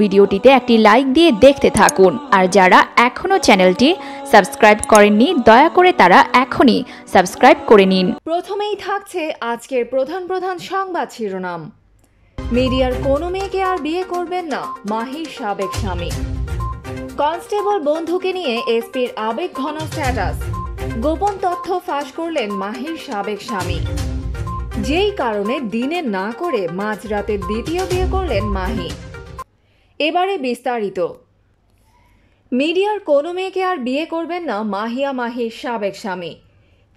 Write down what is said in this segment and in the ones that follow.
ভিডিওটিতে একটি লাইক দিয়ে দেখতে থাকুন আর যারা এখনও চ্যানেলটি সাবস্ক্রাইব করেননি দয়া করে তারা এখনই সাবস্ক্রাইব করে নিন প্রথমেই থাকছে আজকের প্রধান প্রধান সংবাদ শিরোনাম মিডিয়ার কোনো মেয়েকে আর বিয়ে করবেন না মাহির সাবেক স্বামী কনস্টেবল বন্ধুকে নিয়ে এসপির আবেগ ঘন স্ট্যাটাস গোপন তথ্য ফাঁস করলেন মাহির সাবেক স্বামী যেই কারণে দিনে না করে মাঝরাতে দ্বিতীয় বিয়ে করলেন মাহি এবারে বিস্তারিত মিডিয়ার কোনো মেয়েকে আর বিয়ে করবেন না মাহিয়া মাহির সাবেক স্বামী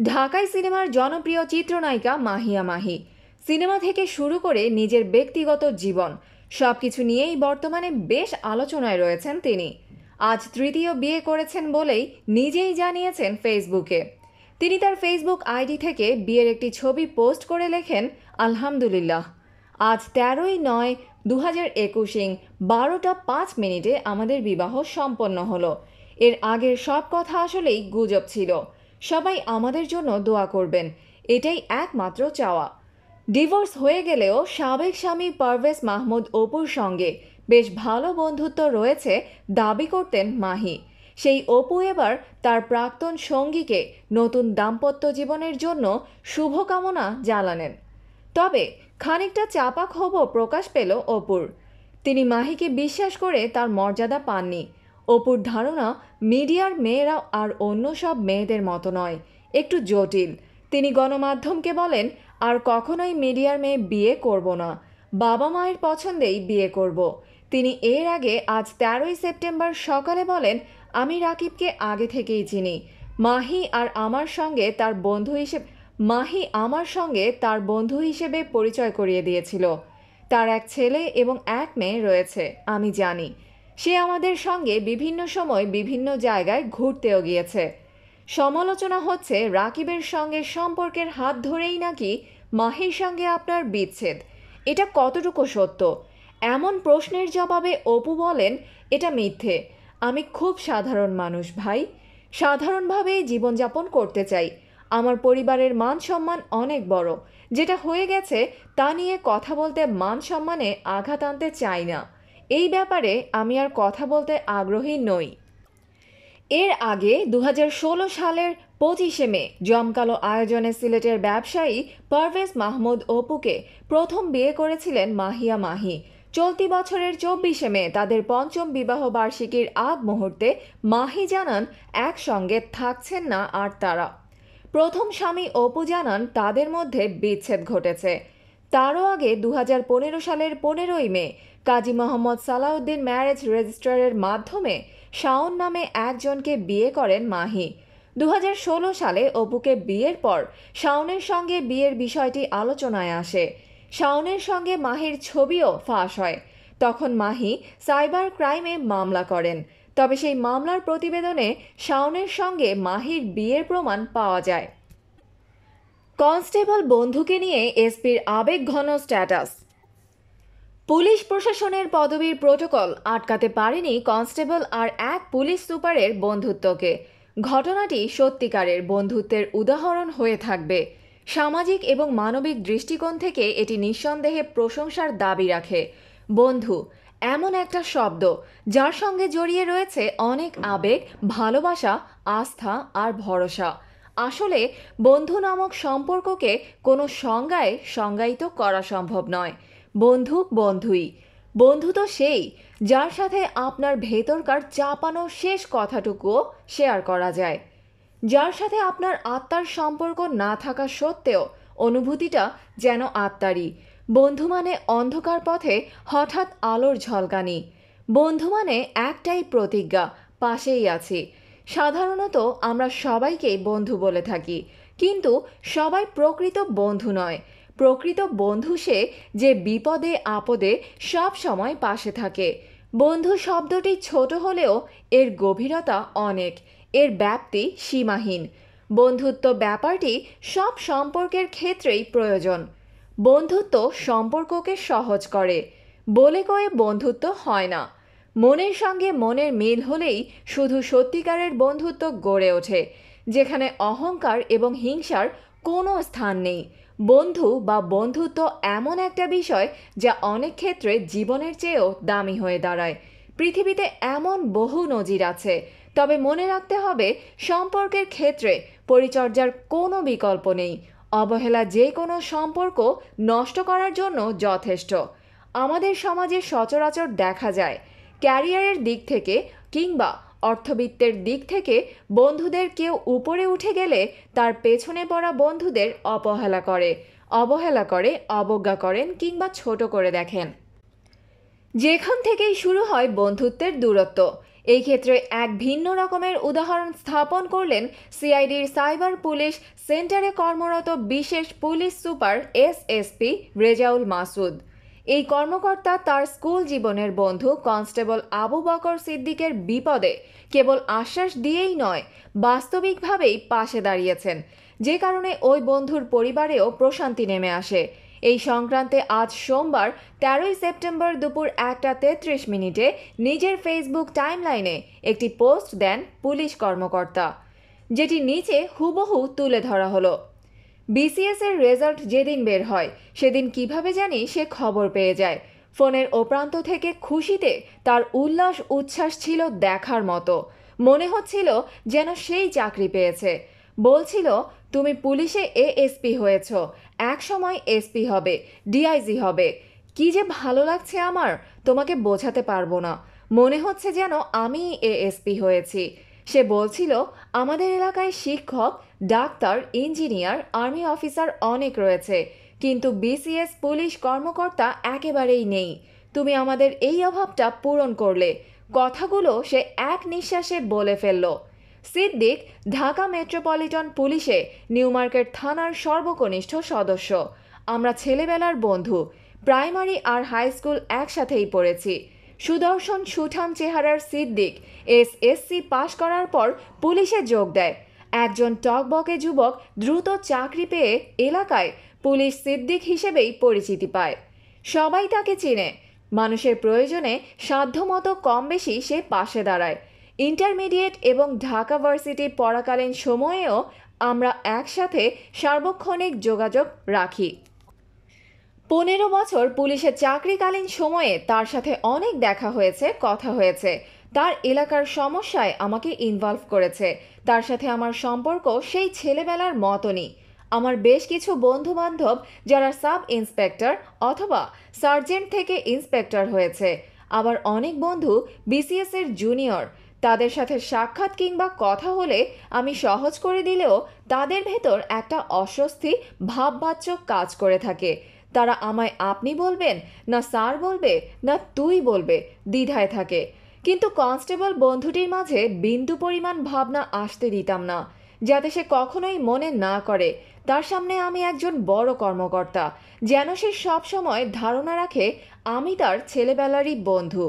ঢাকায় সিনেমার জনপ্রিয় চিত্রনায়িকা মাহিয়া মাহি সিনেমা থেকে শুরু করে নিজের ব্যক্তিগত জীবন সব কিছু নিয়েই বর্তমানে বেশ আলোচনায় রয়েছেন তিনি আজ তৃতীয় বিয়ে করেছেন বলেই নিজেই জানিয়েছেন ফেসবুকে তিনি তার ফেসবুক আইডি থেকে বিয়ের একটি ছবি পোস্ট করে লেখেন আলহামদুলিল্লাহ আজ তেরোই নয় দু হাজার একুশিং বারোটা পাঁচ মিনিটে আমাদের বিবাহ সম্পন্ন হলো এর আগের সব কথা আসলেই গুজব ছিল সবাই আমাদের জন্য দোয়া করবেন এটাই একমাত্র চাওয়া ডিভোর্স হয়ে গেলেও সাবেক স্বামী পারভেজ মাহমুদ অপুর সঙ্গে বেশ ভালো বন্ধুত্ব রয়েছে দাবি করতেন মাহি সেই অপু এবার তার প্রাক্তন সঙ্গীকে নতুন দাম্পত্য জীবনের জন্য শুভকামনা জানালেন তবে খানিকটা চাপা ক্ষোভও প্রকাশ পেল অপুর তিনি মাহিকে বিশ্বাস করে তার মর্যাদা পাননি অপুর ধারণা মিডিয়ার মেয়েরা আর অন্য সব মেয়েদের মতো নয় একটু জটিল তিনি গণমাধ্যমকে বলেন আর কখনোই মিডিয়ার মেয়ে বিয়ে করব না বাবা মায়ের পছন্দেই বিয়ে করব তিনি এর আগে আজ তেরোই সেপ্টেম্বর সকালে বলেন আমি রাকিবকে আগে থেকেই চিনি মাহি আর আমার সঙ্গে তার বন্ধু হিসেবে মাহি আমার সঙ্গে তার বন্ধু হিসেবে পরিচয় করিয়ে দিয়েছিল তার এক ছেলে এবং এক মেয়ে রয়েছে আমি জানি সে আমাদের সঙ্গে বিভিন্ন সময় বিভিন্ন জায়গায় ঘুরতেও গিয়েছে সমালোচনা হচ্ছে রাকিবের সঙ্গে সম্পর্কের হাত ধরেই নাকি মাহির সঙ্গে আপনার বিচ্ছেদ এটা কতটুকু সত্য এমন প্রশ্নের জবাবে অপু বলেন এটা মিথ্যে আমি খুব সাধারণ মানুষ ভাই সাধারণভাবে জীবনযাপন করতে চাই আমার পরিবারের মান সম্মান অনেক বড় যেটা হয়ে গেছে তা নিয়ে কথা বলতে মান সম্মানে আঘাত আনতে চাই না এই ব্যাপারে আমি আর কথা বলতে আগ্রহী নই এর আগে দু সালের পঁচিশে মে জমকালো আয়োজনে সিলেটের ব্যবসায়ী পারভেজ মাহমুদ অপুকে প্রথম বিয়ে করেছিলেন মাহিয়া মাহি চলতি বছরের চব্বিশে মে তাদের পঞ্চম বিবাহ বার্ষিকীর আগ মুহূর্তে মাহি জানান একসঙ্গে থাকছেন না আর তারা প্রথম স্বামী অপু জানান তাদের মধ্যে বিচ্ছেদ ঘটেছে তারও আগে দু সালের পনেরোই মে কাজী মোহাম্মদ সালাউদ্দিন ম্যারেজ রেজিস্ট্রারের মাধ্যমে শাওন নামে একজনকে বিয়ে করেন মাহি দু সালে অপুকে বিয়ের পর শাওনের সঙ্গে বিয়ের বিষয়টি আলোচনায় আসে শাওনের সঙ্গে মাহির ছবিও ফাঁস হয় তখন মাহি সাইবার ক্রাইমে মামলা করেন তবে সেই মামলার প্রতিবেদনে শাওনের সঙ্গে মাহির বিয়ের প্রমাণ পাওয়া যায় কনস্টেবল বন্ধুকে নিয়ে এসপির আবেগঘন স্ট্যাটাস পুলিশ প্রশাসনের পদবীর প্রোটোকল আটকাতে পারেনি কনস্টেবল আর এক পুলিশ সুপারের বন্ধুত্বকে ঘটনাটি সত্যিকারের বন্ধুত্বের উদাহরণ হয়ে থাকবে সামাজিক এবং মানবিক দৃষ্টিকোণ থেকে এটি নিঃসন্দেহে প্রশংসার দাবি রাখে বন্ধু এমন একটা শব্দ যার সঙ্গে জড়িয়ে রয়েছে অনেক আবেগ ভালোবাসা আস্থা আর ভরসা আসলে বন্ধু নামক সম্পর্ককে কোনো সংজ্ঞায় সংজ্ঞায়িত করা সম্ভব নয় বন্ধু বন্ধুই বন্ধু তো সেই যার সাথে আপনার ভেতরকার চাপানো শেষ কথাটুকুও শেয়ার করা যায় যার সাথে আপনার আত্মার সম্পর্ক না থাকা সত্ত্বেও অনুভূতিটা যেন আত্মারই বন্ধু মানে অন্ধকার পথে হঠাৎ আলোর ঝলকানি বন্ধু মানে একটাই প্রতিজ্ঞা পাশেই আছি সাধারণত আমরা সবাইকেই বন্ধু বলে থাকি কিন্তু সবাই প্রকৃত বন্ধু নয় প্রকৃত বন্ধু সে যে বিপদে আপদে সব সময় পাশে থাকে বন্ধু শব্দটি ছোট হলেও এর গভীরতা অনেক এর ব্যাপ্তি সীমাহীন বন্ধুত্ব ব্যাপারটি সব সম্পর্কের ক্ষেত্রেই প্রয়োজন বন্ধুত্ব সম্পর্ককে সহজ করে বলে কয়ে বন্ধুত্ব হয় না মনের সঙ্গে মনের মিল হলেই শুধু সত্যিকারের বন্ধুত্ব গড়ে ওঠে যেখানে অহংকার এবং হিংসার কোনো স্থান নেই বন্ধু বা বন্ধুত্ব এমন একটা বিষয় যা অনেক ক্ষেত্রে জীবনের চেয়েও দামি হয়ে দাঁড়ায় পৃথিবীতে এমন বহু নজির আছে তবে মনে রাখতে হবে সম্পর্কের ক্ষেত্রে পরিচর্যার কোনো বিকল্প নেই অবহেলা যে কোনো সম্পর্ক নষ্ট করার জন্য যথেষ্ট আমাদের সমাজে সচরাচর দেখা যায় ক্যারিয়ারের দিক থেকে কিংবা অর্থবিত্তের দিক থেকে বন্ধুদের কেউ উপরে উঠে গেলে তার পেছনে পড়া বন্ধুদের অবহেলা করে অবহেলা করে অবজ্ঞা করেন কিংবা ছোট করে দেখেন যেখান থেকেই শুরু হয় বন্ধুত্বের দূরত্ব এই ক্ষেত্রে এক ভিন্ন রকমের উদাহরণ স্থাপন করলেন সিআইডির সাইবার পুলিশ সেন্টারে কর্মরত বিশেষ police super SSP Rezaul Masud এই কর্মকর্তা তার স্কুল জীবনের বন্ধু কনস্টেবল আবু বকর সিদ্দিকের বিপদে কেবল আশ্বাস দিয়েই নয় বাস্তবিকভাবেই পাশে দাঁড়িয়েছেন যে কারণে ওই বন্ধুর পরিবারেও প্রশান্তি নেমে আসে এই সংক্রান্তে আজ সোমবার তেরোই সেপ্টেম্বর দুপুর একটা তেত্রিশ মিনিটে নিজের ফেসবুক টাইমলাইনে একটি পোস্ট দেন পুলিশ কর্মকর্তা যেটি নিচে হুবহু তুলে ধরা হলো বিসিএস এর রেজাল্ট যেদিন বের হয় সেদিন কিভাবে জানি সে খবর পেয়ে যায় ফোনের ওপ্রান্ত থেকে খুশিতে তার উল্লাস উচ্ছ্বাস ছিল দেখার মতো মনে হচ্ছিল যেন সেই চাকরি পেয়েছে বলছিল তুমি পুলিশে এএসপি হয়েছ এক সময় এসপি হবে ডিআইজি হবে কি যে ভালো লাগছে আমার তোমাকে বোঝাতে পারবো না মনে হচ্ছে যেন আমি এএসপি হয়েছি সে বলছিল আমাদের এলাকায় শিক্ষক ডাক্তার ইঞ্জিনিয়ার আর্মি অফিসার অনেক রয়েছে কিন্তু বিসিএস পুলিশ কর্মকর্তা একেবারেই নেই তুমি আমাদের এই অভাবটা পূরণ করলে কথাগুলো সে এক নিঃশ্বাসে বলে ফেললো সিদ্দিক ঢাকা মেট্রোপলিটন পুলিশে নিউমার্কেট থানার সর্বকনিষ্ঠ সদস্য আমরা ছেলেবেলার বন্ধু প্রাইমারি আর হাই স্কুল একসাথেই পড়েছি সুদর্শন সুঠাম চেহারার সিদ্দিক এস এসসি পাশ করার পর পুলিশে যোগ দেয় একজন টকবকে যুবক দ্রুত চাকরি পেয়ে এলাকায় পুলিশ সিদ্দিক হিসেবেই পরিচিতি পায় সবাই তাকে চিনে মানুষের প্রয়োজনে সাধ্যমতো কম বেশি সে পাশে দাঁড়ায় ইন্টারমিডিয়েট এবং ঢাকা ভার্সিটি পড়াকালীন সময়েও আমরা একসাথে সার্বক্ষণিক যোগাযোগ রাখি পনেরো বছর পুলিশের চাকরিকালীন সময়ে তার সাথে অনেক দেখা হয়েছে কথা হয়েছে তার এলাকার সমস্যায় আমাকে ইনভলভ করেছে তার সাথে আমার সম্পর্ক সেই ছেলেবেলার মতনই আমার বেশ কিছু বন্ধু বান্ধব যারা সাব ইন্সপেক্টর অথবা সার্জেন্ট থেকে ইন্সপেক্টর হয়েছে আবার অনেক বন্ধু বিসিএস এর জুনিয়র তাদের সাথে সাক্ষাৎ কিংবা কথা হলে আমি সহজ করে দিলেও তাদের ভেতর একটা অস্বস্তি ভাববাচক কাজ করে থাকে তারা আমায় আপনি বলবেন না স্যার বলবে না তুই বলবে দ্বিধায় থাকে কিন্তু কনস্টেবল বন্ধুটির মাঝে বিন্দু পরিমাণ ভাবনা আসতে দিতাম না যাতে সে কখনোই মনে না করে তার সামনে আমি একজন বড় কর্মকর্তা যেন সে সবসময় ধারণা রাখে আমি তার ছেলেবেলারই বন্ধু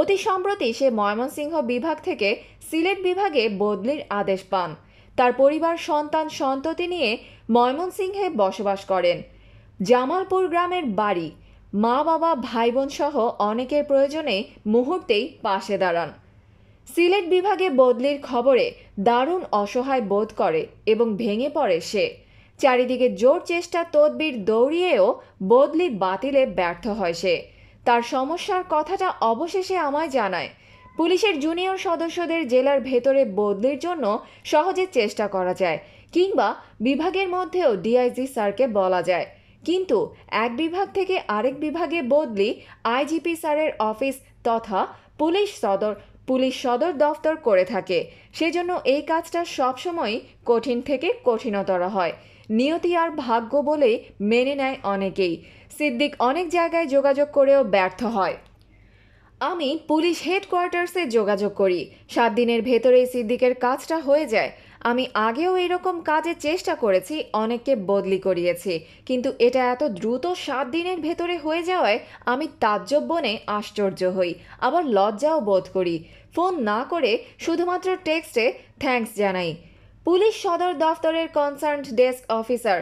অতি সম্প্রতি সে ময়মনসিংহ বিভাগ থেকে সিলেট বিভাগে বদলির আদেশ পান তার পরিবার সন্তান সন্ততি নিয়ে ময়মনসিংহে বসবাস করেন জামালপুর গ্রামের বাড়ি মা বাবা ভাই বোন সহ অনেকের প্রয়োজনে মুহূর্তেই পাশে দাঁড়ান সিলেট বিভাগে বদলির খবরে দারুণ অসহায় বোধ করে এবং ভেঙে পড়ে সে চারিদিকে জোর চেষ্টা তদবির দৌড়িয়েও বদলি বাতিলে ব্যর্থ হয় সে তার সমস্যার কথাটা অবশেষে আমায় জানায় পুলিশের জুনিয়র সদস্যদের জেলার ভেতরে বদলির জন্য সহজে চেষ্টা করা যায় কিংবা বিভাগের মধ্যেও ডিআইজি স্যারকে বলা যায় কিন্তু এক বিভাগ থেকে আরেক বিভাগে বদলি আইজিপি স্যারের অফিস তথা পুলিশ সদর পুলিশ সদর দফতর করে থাকে সেজন্য এই কাজটা সবসময়ই কঠিন থেকে কঠিনতর হয় নিয়তি আর ভাগ্য বলে মেনে নেয় অনেকেই সিদ্দিক অনেক জায়গায় যোগাযোগ করেও ব্যর্থ হয় আমি পুলিশ হেডকোয়ার্টার্সে যোগাযোগ করি সাত দিনের ভেতরেই সিদ্দিকের কাজটা হয়ে যায় আমি আগেও এরকম কাজের চেষ্টা করেছি অনেককে বদলি করিয়েছি কিন্তু এটা এত দ্রুত সাত দিনের ভেতরে হয়ে যাওয়ায় আমি তাজ্জব বনে আশ্চর্য হই আবার লজ্জাও বোধ করি ফোন না করে শুধুমাত্র টেক্সটে থ্যাঙ্কস জানাই পুলিশ সদর দফতরের concern desk officer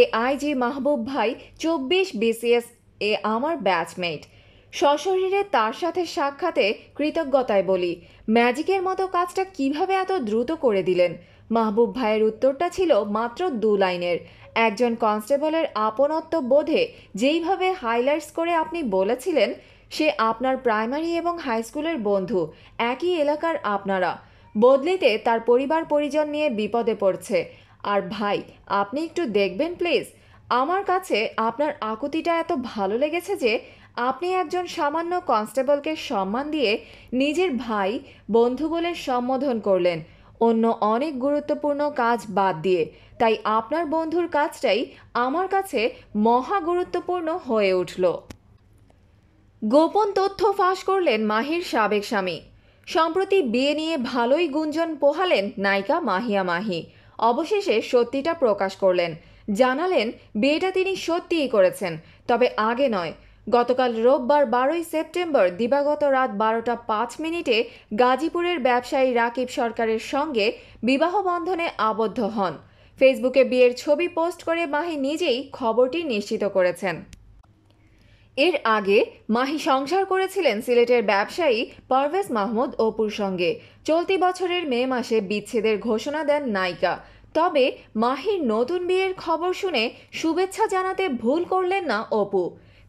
A I G Mahbub ভাই চব্বিশ বিসিএস এ আমার ব্যাচমেট সশরীরে তার সাথে সাক্ষাতে কৃতজ্ঞতায় বলি ম্যাজিকের মতো কাজটা কিভাবে এত দ্রুত করে দিলেন মাহবুব ভাইয়ের উত্তরটা ছিল মাত্র দু লাইনের একজন কনস্টেবলের আপনত্ব বোধে যেইভাবে হাইলাইটস করে আপনি বলেছিলেন সে আপনার প্রাইমারি এবং হাই স্কুলের বন্ধু একই এলাকার আপনারা বদলিতে তার পরিবার পরিজন নিয়ে বিপদে পড়ছে আর ভাই আপনি একটু দেখবেন প্লিজ আমার কাছে আপনার আকুতিটা এত ভালো লেগেছে যে আপনি একজন সামান্য কনস্টেবলকে সম্মান দিয়ে নিজের ভাই বন্ধু বলে সম্বোধন করলেন অন্য অনেক গুরুত্বপূর্ণ কাজ বাদ দিয়ে তাই আপনার বন্ধুর কাজটাই আমার কাছে মহা গুরুত্বপূর্ণ হয়ে উঠল গোপন তথ্য ফাঁস করলেন মাহির সাবেক স্বামী সম্প্রতি বিয়ে নিয়ে ভালোই গুঞ্জন পোহালেন নায়িকা মাহিয়া মাহি অবশেষে সত্যিটা প্রকাশ করলেন জানালেন বিয়েটা তিনি সত্যিই করেছেন তবে আগে নয় গতকাল রোববার বারোই সেপ্টেম্বর দিবাগত রাত বারোটা পাঁচ মিনিটে গাজীপুরের ব্যবসায়ী রাকিব সরকারের সঙ্গে বিবাহ বন্ধনে আবদ্ধ হন ফেসবুকে বিয়ের ছবি পোস্ট করে মাহি নিজেই খবরটি নিশ্চিত করেছেন এর আগে মাহি সংসার করেছিলেন সিলেটের ব্যবসায়ী পারভেজ মাহমুদ অপুর সঙ্গে চলতি বছরের মে মাসে বিচ্ছেদের ঘোষণা দেন নায়িকা তবে মাহির নতুন বিয়ের খবর শুনে শুভেচ্ছা জানাতে ভুল করলেন না অপু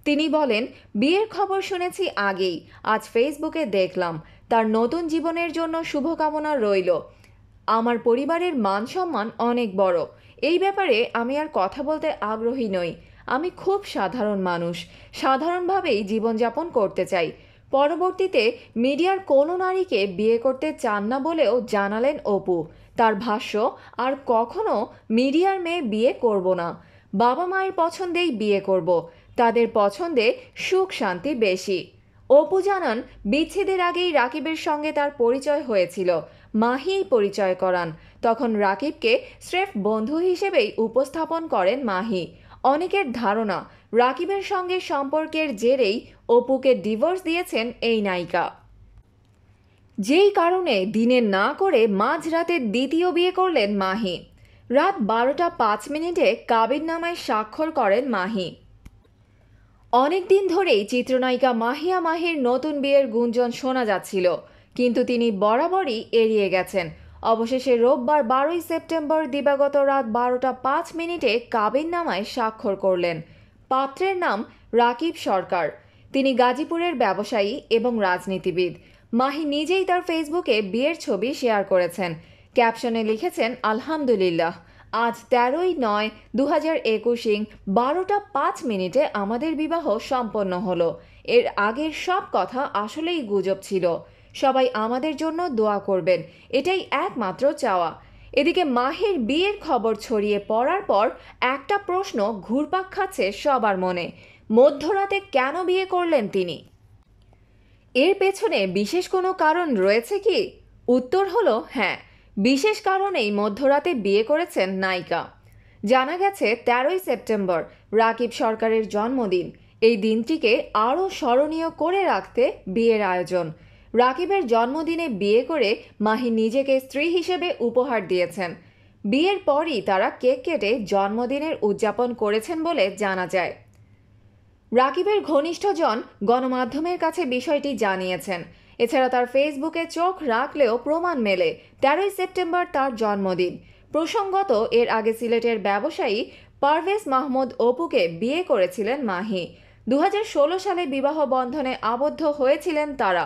তিনি বলেন বিয়ের খবর শুনেছি আগেই আজ ফেসবুকে দেখলাম তার নতুন জীবনের জন্য শুভকামনা রইল আমার পরিবারের মান সম্মান অনেক বড় এই ব্যাপারে আমি আর কথা বলতে আগ্রহী নই আমি খুব সাধারণ মানুষ সাধারণভাবেই জীবনযাপন করতে চাই পরবর্তীতে মিডিয়ার কোনো নারীকে বিয়ে করতে চান না বলেও জানালেন অপু তার ভাষ্য আর কখনো মিডিয়ার মেয়ে বিয়ে করব না বাবা মায়ের পছন্দেই বিয়ে করব তাদের পছন্দে সুখ শান্তি বেশি অপু জানান বিচ্ছেদের আগেই রাকিবের সঙ্গে তার পরিচয় হয়েছিল মাহি পরিচয় করান তখন রাকিবকে স্রেফ বন্ধু হিসেবেই উপস্থাপন করেন মাহি অনেকের ধারণা রাকিবের সঙ্গে সম্পর্কের জেরেই অপুকে ডিভোর্স দিয়েছেন এই নায়িকা যেই কারণে দিনে না করে মাঝরাতে দ্বিতীয় বিয়ে করলেন মাহি রাত বারোটা পাঁচ মিনিটে কাবির নামায় স্বাক্ষর করেন মাহি অনেকদিন ধরেই চিত্রনায়িকা মাহিয়া মাহির নতুন বিয়ের গুঞ্জন শোনা যাচ্ছিল কিন্তু তিনি বরাবরই এড়িয়ে গেছেন অবশেষে রোববার বারোই সেপ্টেম্বর দিবাগত রাত বারোটা পাঁচ মিনিটে কাবের নামায় স্বাক্ষর করলেন পাত্রের নাম রাকিব সরকার তিনি গাজীপুরের ব্যবসায়ী এবং রাজনীতিবিদ মাহি নিজেই তার ফেসবুকে বিয়ের ছবি শেয়ার করেছেন ক্যাপশনে লিখেছেন আলহামদুলিল্লাহ আজ তেরোই নয় দু হাজার একুশিং বারোটা পাঁচ মিনিটে আমাদের বিবাহ সম্পন্ন হলো এর আগের সব কথা আসলেই গুজব ছিল সবাই আমাদের জন্য দোয়া করবেন এটাই একমাত্র চাওয়া এদিকে মাহির বিয়ের খবর ছড়িয়ে পড়ার পর একটা প্রশ্ন ঘুরপাক খাচ্ছে সবার মনে মধ্যরাতে কেন বিয়ে করলেন তিনি এর পেছনে বিশেষ কোনো কারণ রয়েছে কি উত্তর হলো হ্যাঁ বিশেষ কারণেই মধ্যরাতে বিয়ে করেছেন নায়িকা জানা গেছে তেরোই সেপ্টেম্বর রাকিব সরকারের জন্মদিন এই দিনটিকে আরও স্মরণীয় করে রাখতে বিয়ের আয়োজন রাকিবের জন্মদিনে বিয়ে করে মাহি নিজেকে স্ত্রী হিসেবে উপহার দিয়েছেন বিয়ের পরই তারা কেক কেটে জন্মদিনের উদযাপন করেছেন বলে জানা যায় রাকিবের ঘনিষ্ঠজন গণমাধ্যমের কাছে বিষয়টি জানিয়েছেন এছাড়া তার ফেসবুকে চোখ রাখলেও প্রমাণ মেলে তেরোই সেপ্টেম্বর তার জন্মদিন প্রসঙ্গত এর আগে সিলেটের ব্যবসায়ী পারভেজ মাহমুদ অপুকে বিয়ে করেছিলেন মাহি দু সালে বিবাহ বন্ধনে আবদ্ধ হয়েছিলেন তারা